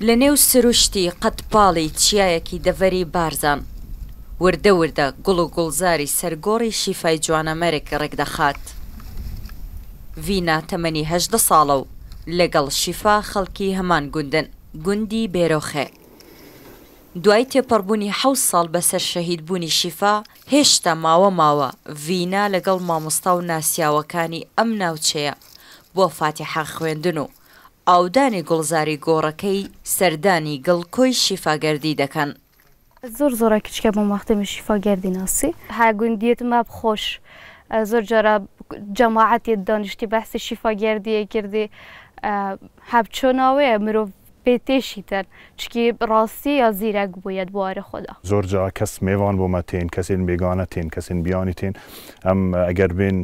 لە نێو سروشتی قەتپاڵی چیایەکی دەڤەری بارزان وردە وردە گوڵ و گوڵزاری سەرگۆڕی شیفای جوانەمەرێک ڕێکدەخات ڤینا تەمەنی هەشدە ساڵە و لەگەڵ شیفا خەڵکی هەمان گوندن گوندی بێرۆخێ دوای تێپەڕبوونی حە ساڵ بەسەر شەهید بوونی شیفا هێشتا ماوە ماوە ڤینا لەگەڵ مامۆستا و ناسیاوەکانی ئەم ناوچەیە بۆ فاتیحا خوێندن و ئاودانی گوڵزاری گۆڕەکەی سەردانی گڵکۆی شیفاگەردی دەکەن. زۆر زۆرە کچکە بۆ وەختەمە شیفاگەردی ناسی هاگوندیت ما بخۆش زۆر جارە جەماعەتی دانیشتی بەسی شیفاگەردیە کردی هەبچۆناوەیە مرۆڤ شیتر چکی راستی یا زیرک باید بوار خدا زور جا کەس میوان بۆمە تێن کەسین تین تین بین بیانی تێن و یک بێن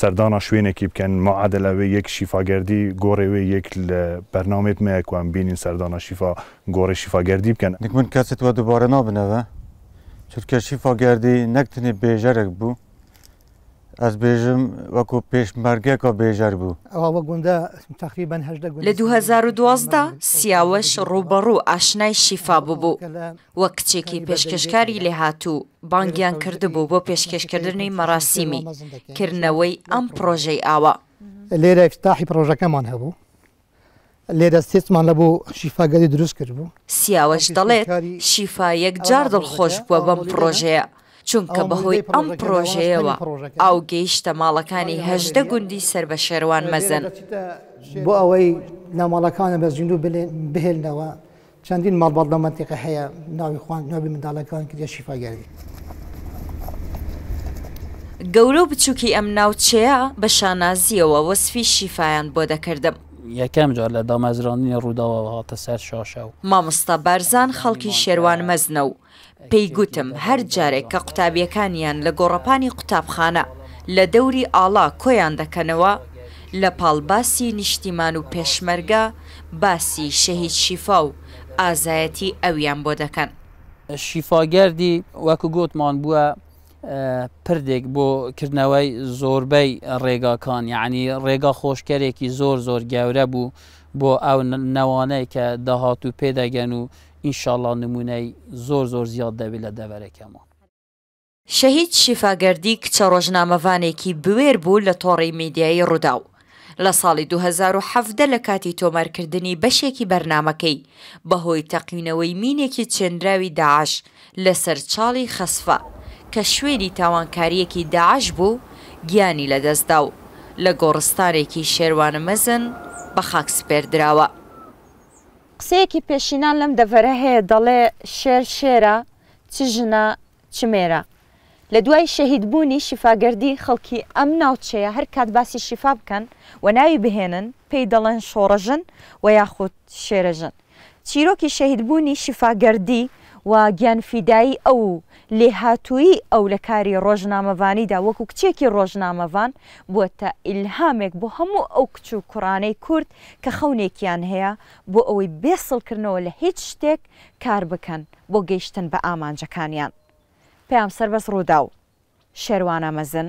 سەردانا گوره و یک برنامه می گۆڕێوێ یەک سردان و هم بینین سەردانا شیفا گۆڕی شیفاگەردی تو دوباره نابنه و چون که چکە گردی نکتنی بیجرک بود. ئەس بێژم وەکو پێشمەرگێکە بێژەر بوو ئەوە گوندە تقریبەن لە 2012دا سیاوەش ڕوبەڕوو ئاشنای شیفا ببوو وە کچێکی پێشکەشکاری لێهاتوو بانگیان کردبوو بۆ پێشکەشکردنی مەراسیمی کردنەوەی ئەم پرۆژەی ئاوە لێرە افتاحی پرۆژەکەمان هەبوو لێرە سێمان لە بۆ شیفاگەری دروست کرد بوو سیاوەش دەڵێت شیفا یەک جار دڵخۆش بووە بەم پرۆژەیە چونکە بەهۆی ئەم پرۆژەیەوە ئەو گەیشتە ماڵەکانی هەشدە گوندی سەر بە شێوان مەزن بۆ ئەوەی ناماڵەکانە بە زیندوو بهێنەوە چەندین ماڵبڵ لە منتیقە هەیە ناوی خوان نوێبی منداڵەکان کردە شیفاگەری. گەورە و بچووکی ئەم ناوچەیە بە شانازیەوە وەسفی شیفایان بۆ دەکردم یەکەم جار لە دامەزرانی ڕووداوە هاتە سەر شاشە و مامستا بارزان خەڵکی شێوان مەزنە و پێیگوتم هەر جارێک کە قوتابیەکانیان لە گۆڕەپانی قوتابخانە لە دەوری ئاڵا کۆیان دەکەنەوە لە پاڵباسی نیشتیمان و پێشمەرگە باسی شەهید شیفا و ئازایەتی ئەویان بۆ دەکەن شیفاگەردی وەکو گوتمان بووە پردێک بۆ کردنەوەی زۆربەی ڕێگاکان یعنی ڕێگا خۆشکەرێکی زۆر زۆر گەورە بوو بۆ ئەو نەوانەیە کە داهات و پێدەگەن و ئینشاءله نمونەی زۆر زۆر زیاد دەبێت لە دەبەرەکەمەوە. شەهید شیفاگەردی کچە ڕۆژنامەوانێکی بوێر بوو لە تۆڕی میدیایی ڕووداو. لە ساڵی 2017 لە کاتی تۆمارکردنی بەشێکی بەرنمەکەی بەهۆی تەقینەوەی مینێکی چێنراوی داعش لەسەر چاڵی خەسفە. کە شوێنی تاوانکاریەکی داعش بوو گیانی لەدەستدا و لە گۆڕستارێکی شێوانە مەزن بە خاک سپێردراوە. قسەیەکی پێشینان لەم دەڤەرە هەیە دەڵێ شێر شێرە چ ژنە چمێرە. لە دوای شەهیدبوونی شیفاگەردی خەڵکی ئەم ناوچەیە هەر کات باسی شیفا بکەن و ناوی بهێنن پێی دەڵێن شۆڕەژن و یاخود شێرەژن. چیرۆکی شەهیدبوونی شیفاگەردی و گیانفیدایی ئەو لێهاتووی ئەو لە کاری ڕۆژنامەوانیدا وەکو کچێکی ڕۆژنامەوان بووەتە ئیلهامێک بۆ هەموو ئەو کچ و کوڕانەی کورد کە خەونێکیان هەیە بۆ ئەوەی بێسڵکردنەوە لە هیچ شتێک کار بکەن بۆ گەیشتن بە ئامانجەکانیان پێیان سەر بەس ڕوودا و شێوانە مەزن